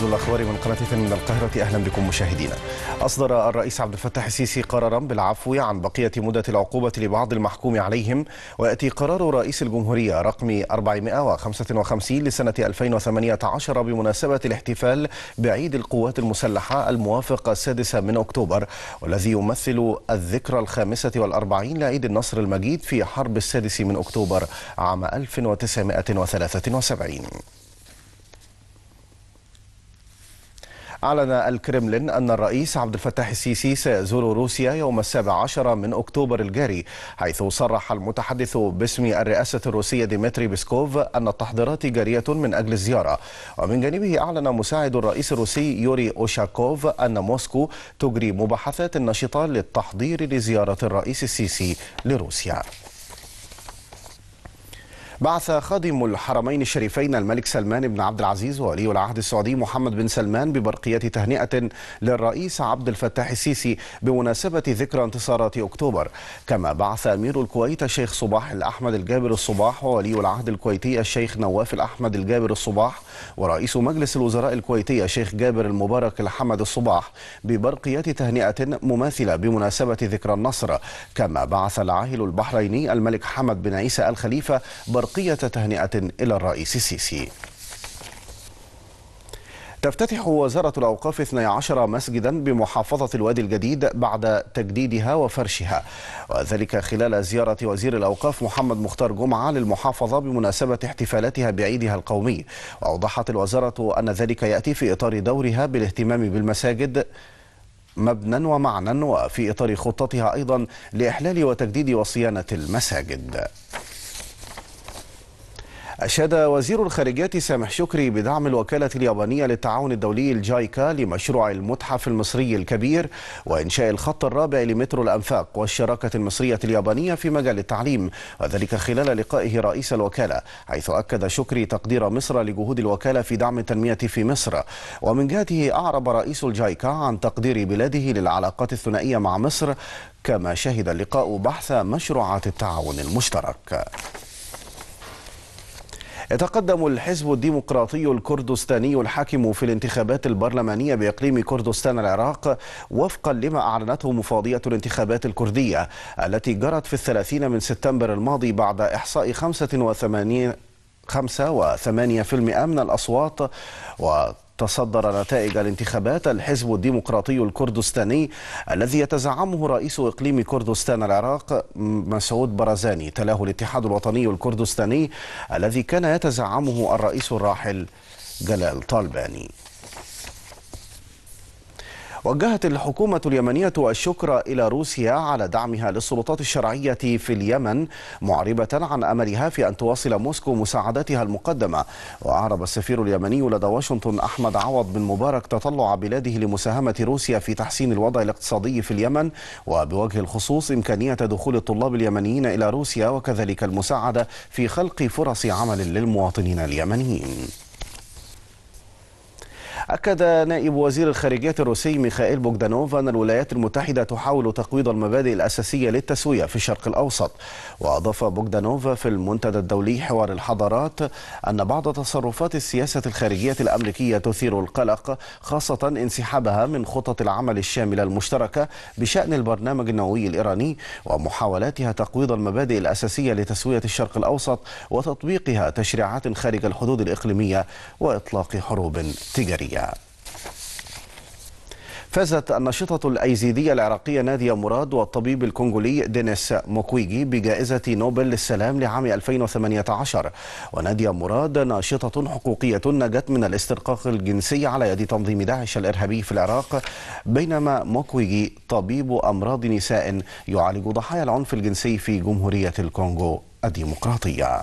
موجز الأخبار من قناة من القاهرة أهلا بكم مشاهدينا أصدر الرئيس عبد الفتاح السيسي قرارا بالعفو عن بقية مدة العقوبة لبعض المحكوم عليهم ويأتي قرار رئيس الجمهورية رقم 455 لسنة 2018 بمناسبة الاحتفال بعيد القوات المسلحة الموافق السادس من أكتوبر والذي يمثل الذكرى الخامسة والأربعين لعيد النصر المجيد في حرب السادس من أكتوبر عام 1973 أعلن الكرملين أن الرئيس عبد الفتاح السيسي سيزور روسيا يوم السابع عشر من أكتوبر الجاري حيث صرح المتحدث باسم الرئاسة الروسية ديمتري بيسكوف أن التحضيرات جارية من أجل الزيارة ومن جانبه أعلن مساعد الرئيس الروسي يوري أوشاكوف أن موسكو تجري مباحثات نشطة للتحضير لزيارة الرئيس السيسي لروسيا بعث خادم الحرمين الشريفين الملك سلمان بن عبد العزيز وولي العهد السعودي محمد بن سلمان ببرقية تهنئة للرئيس عبد الفتاح السيسي بمناسبة ذكرى انتصارات أكتوبر كما بعث أمير الكويت الشيخ صباح الأحمد الجابر الصباح وولي العهد الكويتي الشيخ نواف الأحمد الجابر الصباح ورئيس مجلس الوزراء الكويتي الشيخ جابر المبارك الحمد الصباح ببرقية تهنئة مماثلة بمناسبة ذكرى النصر كما بعث العاهل البحريني الملك حمد بن عيسى الخليفة برقية بقية تهنئة إلى الرئيس السيسي تفتتح وزارة الأوقاف 12 مسجدا بمحافظة الوادي الجديد بعد تجديدها وفرشها وذلك خلال زيارة وزير الأوقاف محمد مختار جمعة للمحافظة بمناسبة احتفالاتها بعيدها القومي وأوضحت الوزارة أن ذلك يأتي في إطار دورها بالاهتمام بالمساجد مبنى ومعنى وفي إطار خطتها أيضا لإحلال وتجديد وصيانة المساجد أشاد وزير الخارجية سامح شكري بدعم الوكالة اليابانية للتعاون الدولي الجايكا لمشروع المتحف المصري الكبير وإنشاء الخط الرابع لمترو الأنفاق والشراكة المصرية اليابانية في مجال التعليم وذلك خلال لقائه رئيس الوكالة حيث أكد شكري تقدير مصر لجهود الوكالة في دعم التنمية في مصر ومن جهته أعرب رئيس الجايكا عن تقدير بلاده للعلاقات الثنائية مع مصر كما شهد اللقاء بحث مشروعات التعاون المشترك يتقدم الحزب الديمقراطي الكردستاني الحاكم في الانتخابات البرلمانية بإقليم كردستان العراق وفقا لما أعلنته مفاضية الانتخابات الكردية التي جرت في الثلاثين من سبتمبر الماضي بعد إحصاء خمسة وثمانية في المئة من الاصوات و تصدر نتائج الانتخابات الحزب الديمقراطي الكردستاني الذي يتزعمه رئيس إقليم كردستان العراق مسعود برزاني تلاه الاتحاد الوطني الكردستاني الذي كان يتزعمه الرئيس الراحل جلال طالباني وجهت الحكومة اليمنية الشكر إلى روسيا على دعمها للسلطات الشرعية في اليمن معربة عن أملها في أن تواصل موسكو مساعدتها المقدمة وأعرب السفير اليمني لدى واشنطن أحمد عوض بن مبارك تطلع بلاده لمساهمة روسيا في تحسين الوضع الاقتصادي في اليمن وبوجه الخصوص إمكانية دخول الطلاب اليمنيين إلى روسيا وكذلك المساعدة في خلق فرص عمل للمواطنين اليمنيين أكد نائب وزير الخارجية الروسي ميخائيل بوغدانوف أن الولايات المتحدة تحاول تقويض المبادئ الأساسية للتسوية في الشرق الأوسط وأضاف بوغدانوف في المنتدى الدولي حوار الحضارات أن بعض تصرفات السياسة الخارجية الأمريكية تثير القلق خاصة انسحابها من خطط العمل الشاملة المشتركة بشأن البرنامج النووي الإيراني ومحاولاتها تقويض المبادئ الأساسية لتسوية الشرق الأوسط وتطبيقها تشريعات خارج الحدود الإقليمية وإطلاق حروب تجارية فازت الناشطة الأيزيدية العراقية نادية مراد والطبيب الكونغولي دينيس موكويجي بجائزة نوبل للسلام لعام 2018 ونادية مراد ناشطة حقوقية نجت من الاسترقاق الجنسي على يد تنظيم داعش الإرهابي في العراق بينما موكويجي طبيب أمراض نساء يعالج ضحايا العنف الجنسي في جمهورية الكونغو الديمقراطية